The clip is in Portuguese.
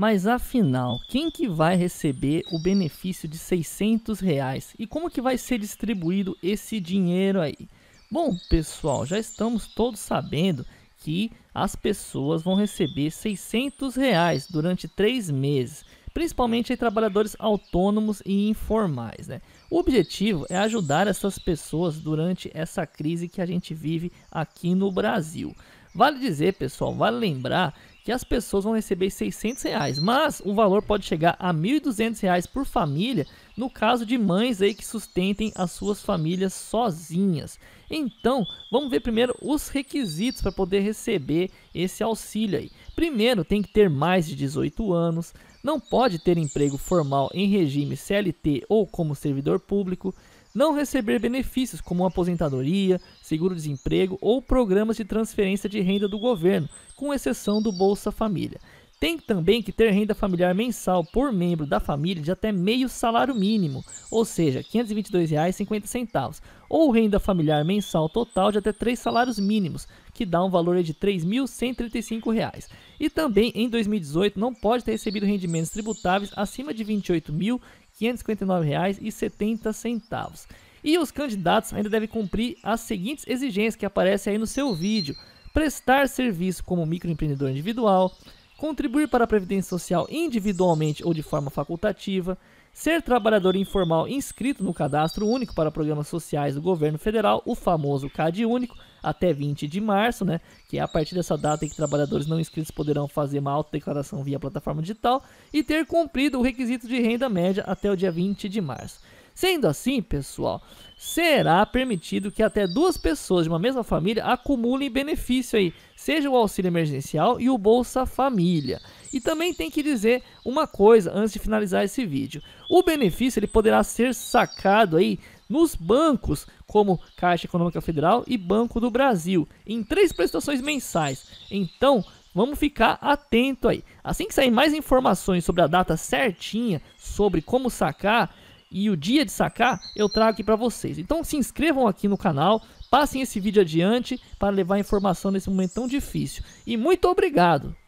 Mas afinal, quem que vai receber o benefício de 600 reais? E como que vai ser distribuído esse dinheiro aí? Bom, pessoal, já estamos todos sabendo que as pessoas vão receber 600 reais durante três meses, principalmente trabalhadores autônomos e informais. Né? O objetivo é ajudar essas pessoas durante essa crise que a gente vive aqui no Brasil. Vale dizer, pessoal, vale lembrar que as pessoas vão receber 600 reais, mas o valor pode chegar a 1.200 reais por família no caso de mães aí que sustentem as suas famílias sozinhas. Então, vamos ver primeiro os requisitos para poder receber esse auxílio aí. Primeiro, tem que ter mais de 18 anos, não pode ter emprego formal em regime CLT ou como servidor público, não receber benefícios como aposentadoria, seguro-desemprego ou programas de transferência de renda do governo, com exceção do Bolsa Família. Tem também que ter renda familiar mensal por membro da família de até meio salário mínimo, ou seja, R$ 522,50, ou renda familiar mensal total de até três salários mínimos, que dá um valor de R$ 3.135. E também em 2018 não pode ter recebido rendimentos tributáveis acima de R$ R$ 559,70. E os candidatos ainda devem cumprir as seguintes exigências que aparecem aí no seu vídeo: prestar serviço como microempreendedor individual, contribuir para a Previdência Social individualmente ou de forma facultativa, ser trabalhador informal inscrito no Cadastro Único para Programas Sociais do Governo Federal, o famoso CAD Único, até 20 de março, né? Que é a partir dessa data em que trabalhadores não inscritos poderão fazer uma autodeclaração via plataforma digital e ter cumprido o requisito de renda média até o dia 20 de março. Sendo assim, pessoal, será permitido que até duas pessoas de uma mesma família acumulem benefício aí, seja o auxílio emergencial e o Bolsa Família. E também tem que dizer uma coisa antes de finalizar esse vídeo. O benefício ele poderá ser sacado aí nos bancos como Caixa Econômica Federal e Banco do Brasil, em três prestações mensais. Então, vamos ficar atento aí. Assim que sair mais informações sobre a data certinha, sobre como sacar, e o dia de sacar eu trago aqui para vocês. Então se inscrevam aqui no canal, passem esse vídeo adiante para levar informação nesse momento tão difícil. E muito obrigado!